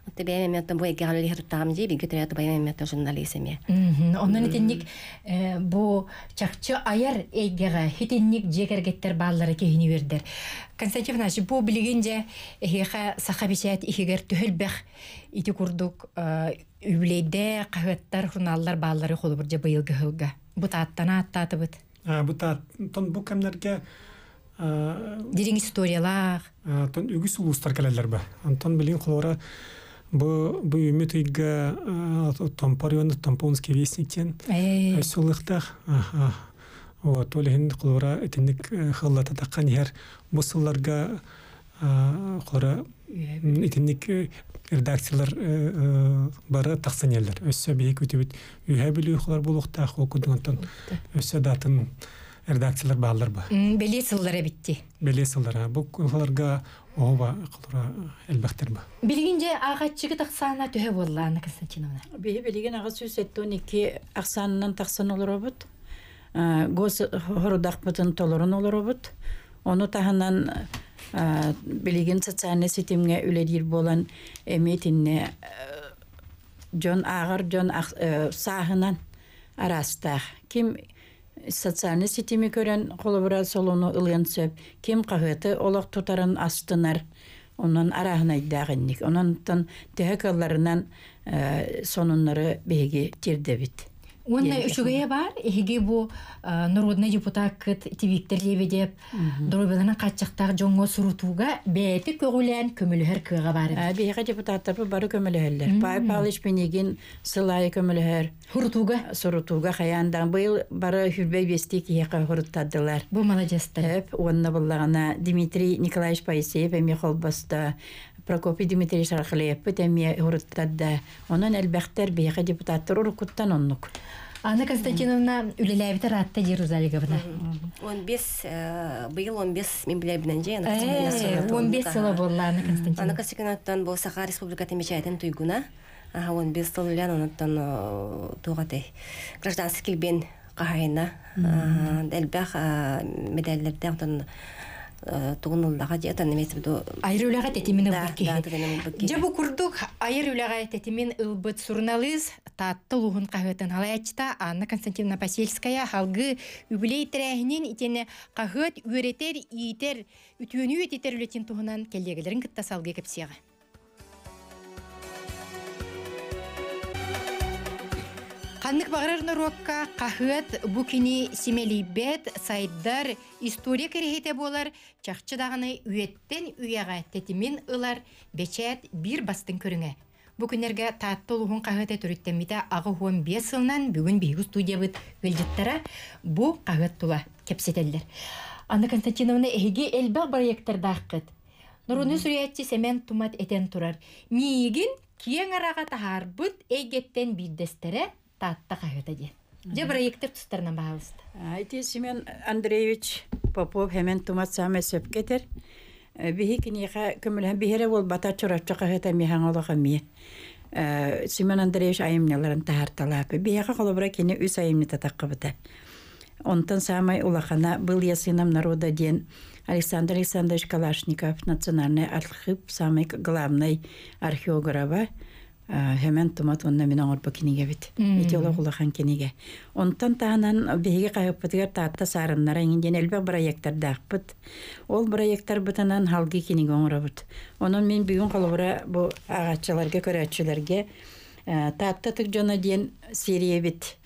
Вот тебе я мета бой гарли хер там ди, бигет я тебе я мета журналистами. Он на эти ник э, бо чахчо аяр эйгера, хитин ник джегер геттер баллары кехни вердер. Константин Наш, бо блигинде эхеха сахабичат эхегер тюхельбех ити курдук э, үлейде кахеттар журналлар хылга. Бу таттана аттаты э, Бу Тон улыстар Антон бу бу үмүт ыйга э, тампарионы тампонский вестниктен э. сулыктах вот олехин кулура этинник э, халлата таққан ер бу сылларга кулура итинник редакциялар бары тахсанерлер өссө бейек үтүбүт үһә билүү кулар булуктах окудугантан өссө датын редакциялар баалар ба. Беле сылдыра битти. Беле сылдыра. Бу кулларга ова кулра элбахтар ба. Билгинде агаччыгы таксана төһө болла аны Константиновна. билген ага сөз эттөн ики аксаннан таксан олур обут. Э, гос хорудак бутын толорун олур обут. Ону таһанан э, билген социальный системге үлөдир болан эметинне э, жон социальный сетеме көрен холобура солуну ылыан сөп кем кахыты олох тутарын астынар онан арахына идагынник онан тон тәһәкалларынан ә, сонуннары беги тердебит Онна үчүгөе бар, эһиги бу народный депутат кыт тивиктер деп, дробелана катчактар жоңго сурутуга бети көгүлен көмөлөр кыга бар. Бээга депутаттар бар көмөлөрлөр. Пай Павлович Пенегин сылай көмөлөр. Хурутуга, сурутуга хаяндан быйыл бары хүрбей вести кияка хуруттадылар. Бу молодец. Онна буллагана Дмитрий Николаевич Паисеев эми холбаста Прокопий Дмитриевич архалеппы тәмия урыттадда. Онон әлбәхтәр бейәхә депутаттар урыкуттан оннук. Анна Константиновна үлеләйбітер атта Иерусалиговна. 15 быйыл 15 мен билебинен же Анна Константиновна. 15 жыл болла Анна Константиновна. Анна Константиновнан бу Саха Республика темечайтын туйгуна. Аха он без тылылян онтан э, тугаты. Гражданский бен кахайна. Әлбәх э, медальләрдә тугун уллага же таны эмес бу айыр улага тетимин же бу курдук айыр улага тетимин ылбыт сурналыз татты лугун кахытын халаячта Анна Константиновна Пасельская халгы юбилей тирәһинен итене кахыт үретер иитер үтүнү итер үлетин тугунан келлегелерин кытта салгы кепсеге Ханнык бағырар нұрокка қахыт букини бет сайдар история керегете болар чақчы дағыны үйеттен үйеға тетимин ылар бечет бир бастын көріңе. Бүкінерге татты ұлғын қағыты түріттемейді ағы хуын бес бүгін бейгі студия бұд өлдіттара бұ қағыт тұла кепсетелдер. Анна Константиновна әйге әлбәқ проекттарда аққыт. Нұруны сүриятчы сәмен тумат әтен тұрар. Мейгін киен араға таһар бұт әйгеттен бейдестере таатта кахытаген же проекттер тустарынан семен андреевич попов хемен туматсаам эсепкетер биһи киниха көмүлһен биһере бол бата олоха мие э, семен андреевич айымняларын тахарталаапы биэха холобура кини үс онтон самай улахана был я сыном народа ден Александр Александрович Калашников, национальный архив, самый главный археографа, Хәмән томат онна мин аңар бакиниге бит. Ите ул Онтан таанан беге кайып бетер татта сарыннар ин ген элбек проекттар дах бит. Ул проекттар битенен халгы кинеге оңра бит. Онан мин бүгүн бу агачларга көрәчләргә татта тик жона дигән серия бит.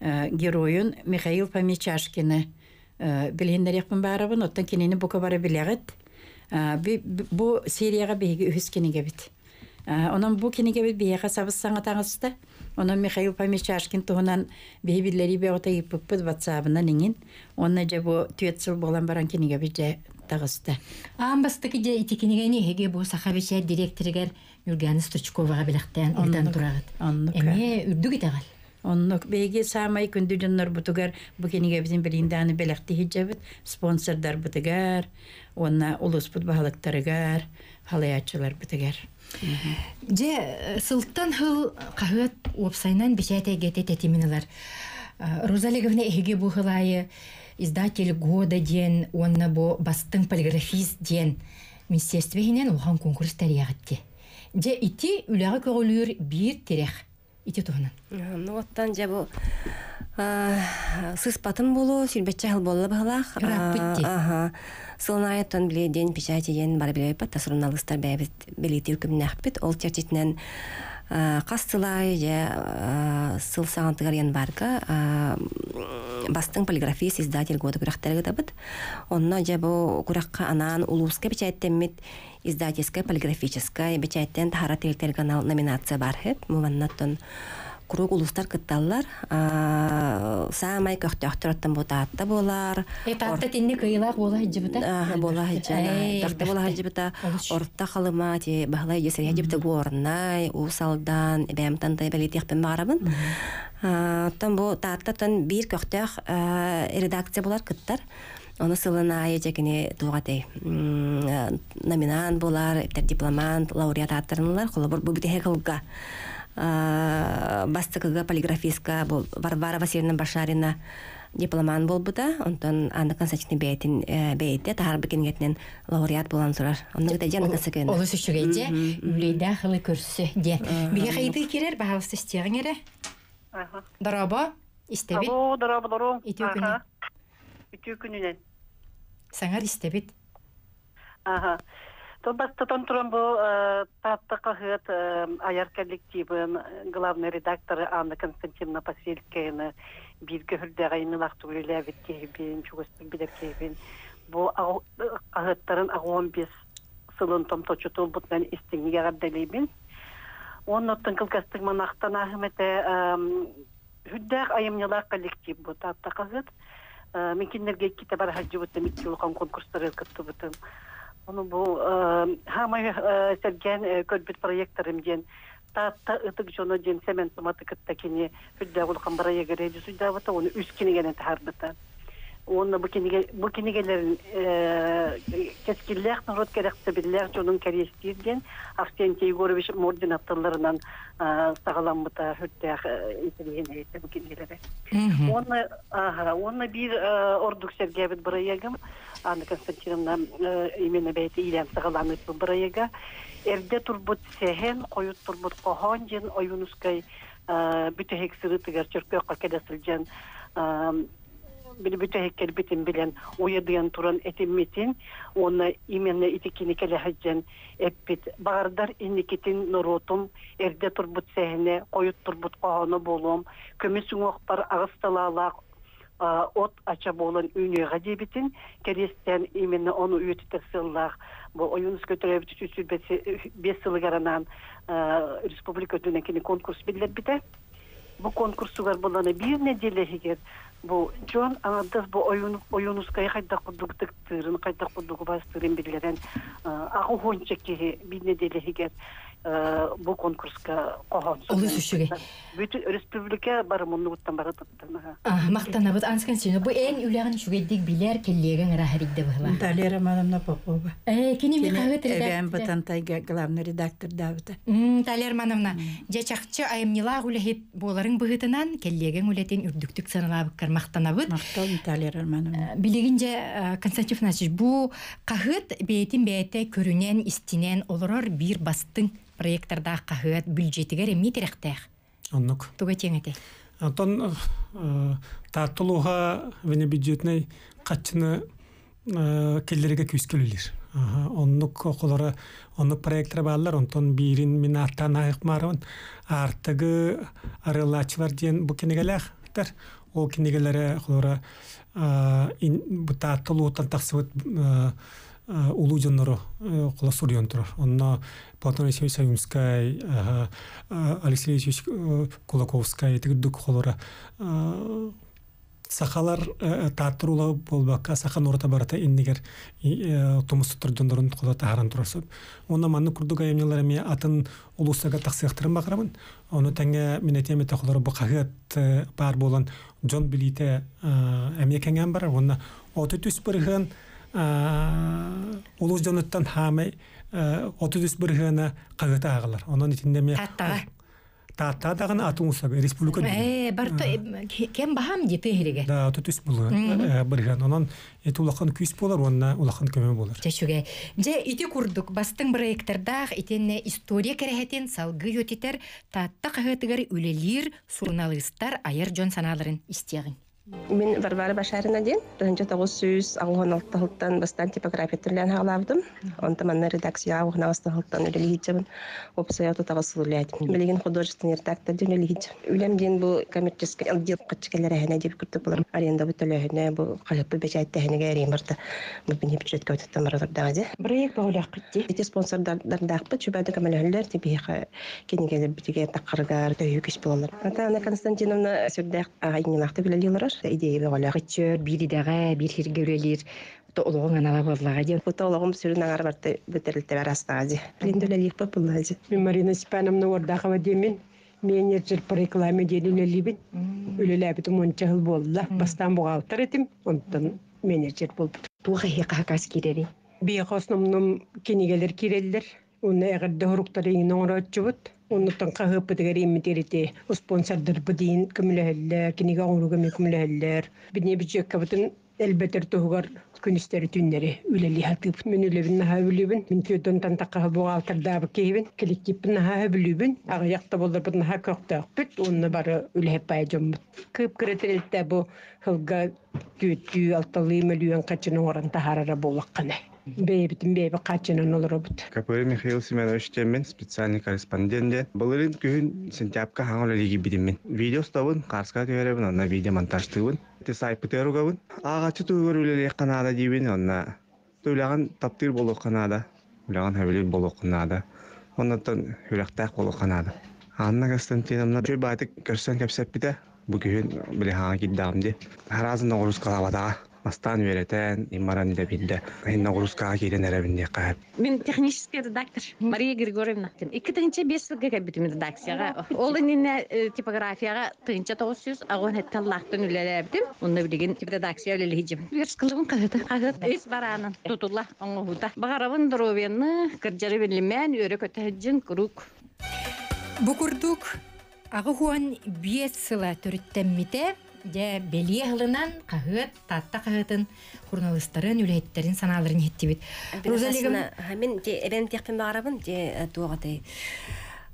Героен Михаил Памечашкины белгендәр якын барыбы, оттан кинене бу кабары беләгәт. Бу серияга беге үз бит. Онон бу кинеге бит бия хасабы саңа таңысты. Онон Михаил Памичашкин тунан бии билери бе отай нинген. Онна же бу төтсөл болган баран кинеге бит таңысты. Амбастык же ити кинеге неге бу сахабеше директоргер Юрган Стучкова билектен ордан турагыт. Эне үрдү кетегал. Онно беги самай күндү дүннөр бутугар бу кинеге биздин билинданы билекти хиджебит спонсордар бутугар. Онна улус футболдары гар, халыатчылар бутугар. Же сылттан хыл кахыт уопсайнан бичәтә гете тетиминлар. Роза әйге эге бугылайы издатель года ден онна бо бастың полиграфист ден министерстве хинен улхан конкурс тарияғытте. Же ити үләгә көгөлүр бир терек ити тұғынан. Ну оттан же сыспатын болу сүрбетче хыл болла бахалах аха сылнайытын биле печать печатиен бар биле патта сурналыстар бәбит билетил кемнәхпит ол чертитнен кастылай сыл сылсаган тыгарен барга бастың полиграфия издатель года күрәхтәргә табыт онна я бу күрәккә анан улуска печаттеммит издательская полиграфическая печаттен тахара телтел канал номинация бар хет курук улустар кытталлар саамай көхтөхтөрөттөн атта болар этаатта тинне кыйылар бола хиджибита э, бола хиджана э, бола хиджибита орта халыма те бахлай жесерия жибита горнай усалдан бэмтандай белитехпен барабын оттон бу таатта тон бир көхтөх э, редакция болар кыттар оны сылынае жекине тугатей номинант болар дипломант лауреат атырынлар бұл бубитехе кылга Э, бастыкыга полиграфистка бол Варвара Васильевна Башарина дипломан болбута, онтон Анна Константиновна бейтин э, бейте тахар бекенгетнен лауреат болан сұрар. Онны да жан касыкен. Олы сүшігейде, үлейді қылы көрсі де. Беге қайды керер, бағалысы істеген ере. Дараба, истебет. О, дараба, дару. Итеу күнен. Итеу күнінен. Саңар истебет. Аха. Толбастатон тұрын бұл э, татты қағыт э, аяр коллективын э, главный редакторы Анна Константиновна Пасилькаяны бирге хүрдәға имелақ түгілі әвіт кейбін, чүгістік біліп кейбін. Бұл қағыттарын ағуан бес сылын том точутыл бұтнан істіңге ғаддалейбін. Оның оттың қылқастық манақтан ағыметі хүрдәғ айымнелақ коллектив бұл татты қағыт. Мен кендерге бар хаджы бұтым, икки ұлған конкурстары қытты бұтым. Ону бу э, хамай э, сәрген э, көрбит проекторым ген татта ытык жоно ден семен томатыкытта кини хүддә ул камбара егере дисүдә бата оны үскинегене тәрбита онна бу кенеге бу кенегелерин э, кескиллях народ керексе биллях жонун керестирген Авсентий Егорович Мордин аттыларынан э, сагаламыта хөттях э, итилген эйте бу кенегелере. Онна ага, онна бир ордук сергебит браягым, Анна Константиновна именно бейте илем сагаламыт браяга. Эрде турбут сехен, коют турбут кохон жин оюнускай бүтехек сырытыгар чөрпөккө кедесилген били бүтө хеккер битин билен уядыян туран этиммитин онна именно итикини хаджан эппит багардар инникитин норотум эрде турбут сехине коют турбут кохоно болом көмүсүңуохпар агысталаалаак от ача болан үйнөйға дебитин керестен именно оны үйетітер сыллах бұл оюнус көтөрөбүт бес сылыгаранан республика өтүнен кини конкурс билдер бите бу конкурс сугар боланы бир неделе хигер бу жон аңардас бу оюн оюнускай хайда кудуктык тырын кайта кудугу бастырын билерен агу хонча кеге бине деле хигер Э, бұл конкурска улусушуге бүт республика бар муннугуттан бара таттана мактанабыз анскан сен бұл ең үлягын шугеддик білер келлеген рахаридде была талера мадамна попова э кини ми кагат редактор батан тайга главный редактор давыта талер мадамна жачакчы айымнила гулехит боларын быгытынан келлеген үлетин үрдүктүк саналабык кар мактанабыз мактан талер мадамна э, билигин же э, константин фнасич бу кагыт бейтин бейте көрінен истинен олорор бир бастың проекторда қахыат бюджетигер эмне терехтех оннук туга теңете антон э, татулуга вене бюджетный катчыны э, келлереге күйскелилер оннук окулара оннук проекттер баалар онтон бирин мен аттан айыкмарын артыгы арылачылар диен бу кинегелехтер ол кинегелере окулара э, бутатылуутан таксыбыт улудин нору куласурьон тур онна платон алексеевич савимскай алексей ильич кулаковская тигдук холора сахалар татырула болбакка сахан орта барата иннигер тумус турдондорун кола тахаран турасып онна манны курдук аямнелер ме атын улусага таксыяктырын бакырамын оны таңе мен этеме тахлар бу кагыт бар болан джон билите эмекеңен бар онна отутүс бирген улус жонуттан хамы отудус бырыгына кагыта агылар онон итинде ме таттага таттага дагы атуңса республика э бар кем бахам дити хириге да отудус булы бырыгын онон эти улахан күс болор онна улахан көмө болар чечуге же ити курдук бастың проекттердах итенне история керехетен салгы йотитер татта кагытыгар үлелир сурналыстар айыр жон саналарын истегин Мен Варвара Башарина ден, рынча тоғыз сүйіз ағуын алтығылттан бастан типографиятырлен ағылабдым. манна редакция ағуын ағыстығылттан үлелігітшімін. Опсай ауты Білеген художественный редактор ден үлелігітші. Үлем ден бұл коммерческий деп Аренда бұл бу барда. де. Проект булалар Константиновна идеи олагычыр бир идэге бир хиргелелер сүрін де линдөлелик попыллажы мен марина степановна ордахова демин менеджер по рекламе ден үлелибин үлеләбитим онча жыл болла бастан бухгалтер этим онтон менеджер болуп туға хикакас кирери бияқ основном кенегелер киреллер уна эгэдэ хоруктарын ноораччыбыт оннуттан кахыппытыгар иммитерити спонсордырбы диин күмүлэһэллэр киниге оңругами күмүлэһэллэр бине бичеккабытын элбетер тугар күнүстери түннери үлели хатып мен үлебин наха үлүбүн мен көөдөн тантакка бугалтырдаабы кейбин киликкиппин наха бүлүбүн ага якта бары үлэппай жомбут кып кыретирелте бу хылга күүттүү алталыйым өлүйөн качын ооран тахарара Бейбитин бейбі қачынан олар обыт. Капыры Михаил Семенович мен специальный корреспонденде. Бұлырын күйін сентябка хаңыл әлігі бидіммен. Видео ставын, қарска төверебін, онна видео монтажтығын. Тесай пытеруғабын. Ағачы түйгөрілер еққанада дейбін, онна төйләген таптыр болу қанада. Үләген хәбілі болу қанада. Оннаттан үләқтәк болу қанада. Анна Константиновна жөй байтық көрсен кепсеппи да Бүгін біле билехаңа киддамды. Харазын оғырыз қалабадаға астан веретен имаран да бидде инна грузка мен технический редактор мария григорьевна 2 икки тыгынча беш жылга ол инне типографияга тыгынча тогуз жүз агон хетталлахтын үлелебдим онда билген редакция кагыта кагыт дә бели һылынан кахыт татта кахытын журналистларын үләйттерин саналарын хетти бит. Розалигам мен те эрен тектен барабын те туагаты.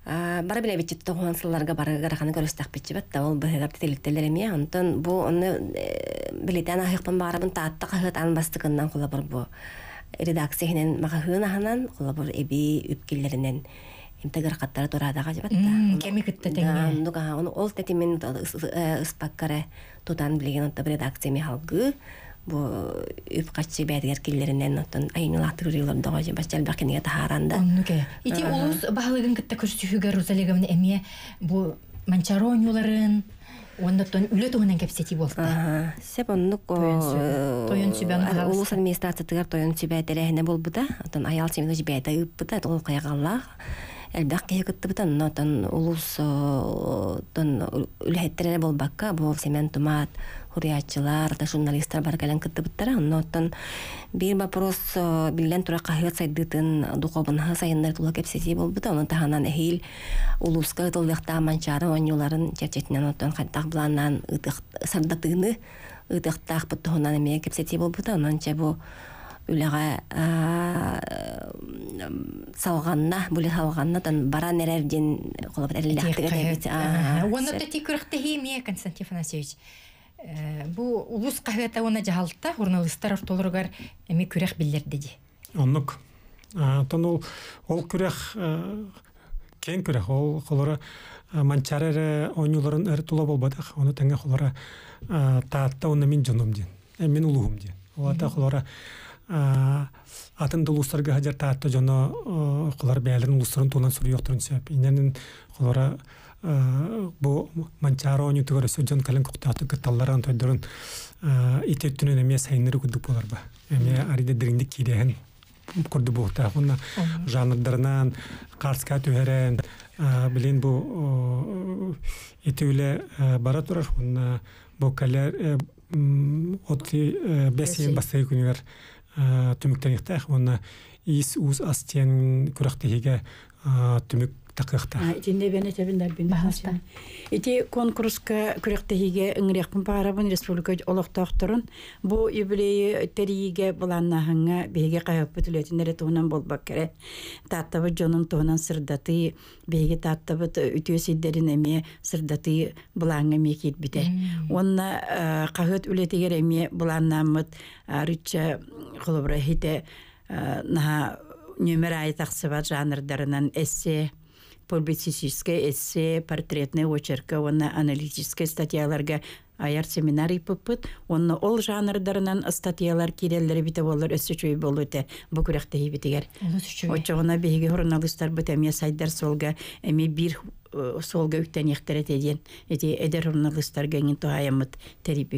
Бары беле бит тоган сылларга бары гараханы көрөстәк бит бит. Ол бәһәгә телеттеләр эме. Антон бу аны билетен ахыктан барабын татта кахыт анбастыгыннан бұл бу. Редакциянын магазинынан кулабыр эби үпкилләреннән. интегр хаттары турада гажибатта. Кемикетте тенген. Нуга, аны ол тети мен испаккара э, э, тудан билеген отта бир акция халгы. Бу үп э, качы бадыр келлеринен оттан айнылатыр урылар да гажи бастал бакенге таранда. Нуга. Ити улус бахылыгын кетте көрсүгө розалегем эмне бу манчароньюларын Онда тон үлөт өнгөн кепсети болду. Аа, себеп онду ко. Тойон себен ага. Ол сан мистацтыр тойон себе тереген болбута. Атан аял семен үчбейтай үпта тол кайгалла. элбэх киһикыттыбытан нотон улустан э, үлэхэттерене болбакка бу семен тумат, хуриячылар да журналисттар бар кэлэн кыттыбыттара оннооттон бир вопрос э, биллен тура кахыат сайдытын дукобынха сайыннар тула кепсети тағаннан оны таханан эхил улуска ытылдыкта манчары онюларын чечетинен оттон буланан сардатыны кепсети болбута бу үләгә сауғанна, бүле салганна тан бара нерерден колап эреләхтегә Оны да Константин Афанасьевич. Э, бу улус кахвета оны жаһалта журналистлар ортолоргар эми күрәх биллер диде. Оннук. Тон ул ул күрәх кен күрәх ул холора эр тула Оны теңе холора э, таатта оны мен Мен улугым дин. Олата атын да улустарга хадер таатта жоно кулар бээлин улустарын тунан сүрү жоктурун сеп иненин кулара бу манчаро оню тугара сөджөн кален куктаты кытталларан тойдорун ите түнүн эме сайыныры күдүк болар ба эме ариде дириндик кидехин курду бухта хуна жанрдарынан карска түһерен билин бу ите үле бара турар хуна бу калер э, отти э, бесин бастай күнүгер Э, түмүктенихтех уонна э, иис уус астиен күрэхтиһиге э, түмүк такырта. Итинде бен эте бен дабин. Ити конкурска күректеге ыңрекпин парабын республика олоқтоқторын бу юбилей териге буланнаһыңа беге кайып бүтүлетиндер туунан болбак керек. Таттабы жонун туунан сырдаты беге таттабы үтөсиддерин эме сырдаты булаңы мекит бите. Онна э, кагыт үлетегер эме буланнамыт э, ричча кылыбра хите э, на нөмер айтақсы бар жанрдарынан эссе публицистическое эссе, портретный очерк, он аналитическая статьяларга аяр семинарий пыппыт, онны ол жанрдарынан статьялар киреллер біті, болыр өсі чөй болу өте бұкырықты ебетігер. Очоғына бейге журналистар бұт әме сайдар солға, әме бір э, солға үктен ехтерет еден, әдер журналистар гәңін тоғайымыт тәріп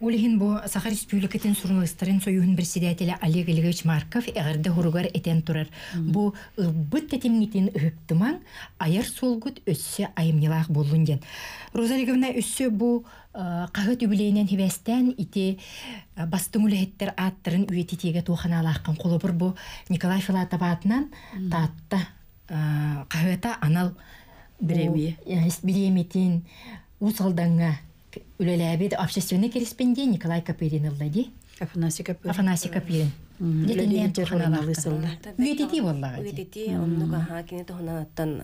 Улихин бу Сахар Республикатын сурнылыстарын союхын председателя Олег Ильич Марков әгәрдә хуругар этен турар. Бу ыббыт э, тетемнитен ыктыман айыр солгут өссө айымнилах болдун ген. Роза Олеговна өссе бу қағыт э, үбілейінен хевестен ити э, бастың үліхеттер аттырын үйететеге туғана алаққан қолы николай бұ Николай татта қағыта анал біреуі. Біреметен ұсалданға үлеләбит общественный корреспондент Николай Капирин ыллади. Афанасий Капирин. Афанасий Капирин. Детенен туханала. Үетети боллага. Үетети, оннуга хакине аттан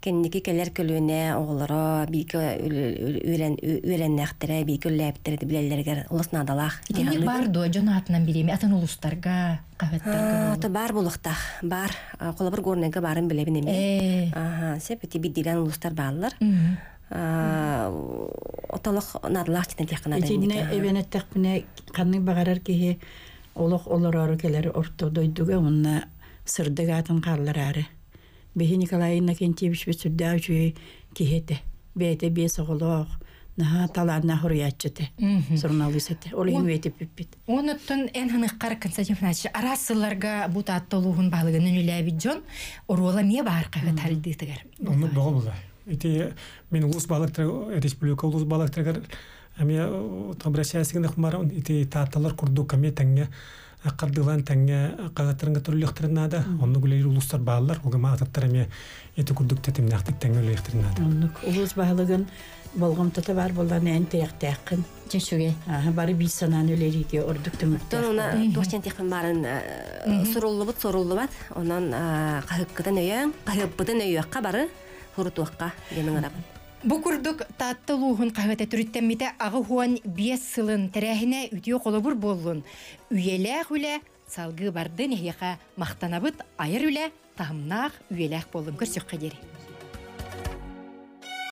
кенники келер көлүнө оголоро бийке үйреннэхтере бийке лэптере билелерге улуснадалах кенник бар до жонатынан бирими атын улустарга кабаттарга то бар булуктах бар колобур горнеге барын билебин эми э. сеп бити бидилен улустар баалар Э, отолох надлах китен тиякана дайника. Эбенеттек бине канны багарар олох олорору келер орто дойдуга атын карлар ары. Бехи Николаевна Кентевич бүсүрдә үчүй кихете. бес оголох. Наха таларна Сурналысыты. пиппит. Онуттун эн Константин Фнач арасыларга бут аттолугун ити мен улус балыктар республика улус балыктаргар ами таталар курду таңга э, кардылан таңга э, кагатырынга онну гүлер улустар баалар угама ататтар ами ити курдук тетим таңга улус баалыгын бар болдан эн бары бир сананы үлериди ордук төмөк тонуна тохчен тихин барын э, суруллубут онан кахыппытын өйөкка бары хурутуакка денең арабын Бу курдук татты лугун кагыта түрүттәммите агы хуан бес сылын тәрәһенә үтүө колобур боллун. Үйеләх үле салгы барды нехеха мақтанабыт айыр үлә тамнах үйеләх боллун көрсөк кедер.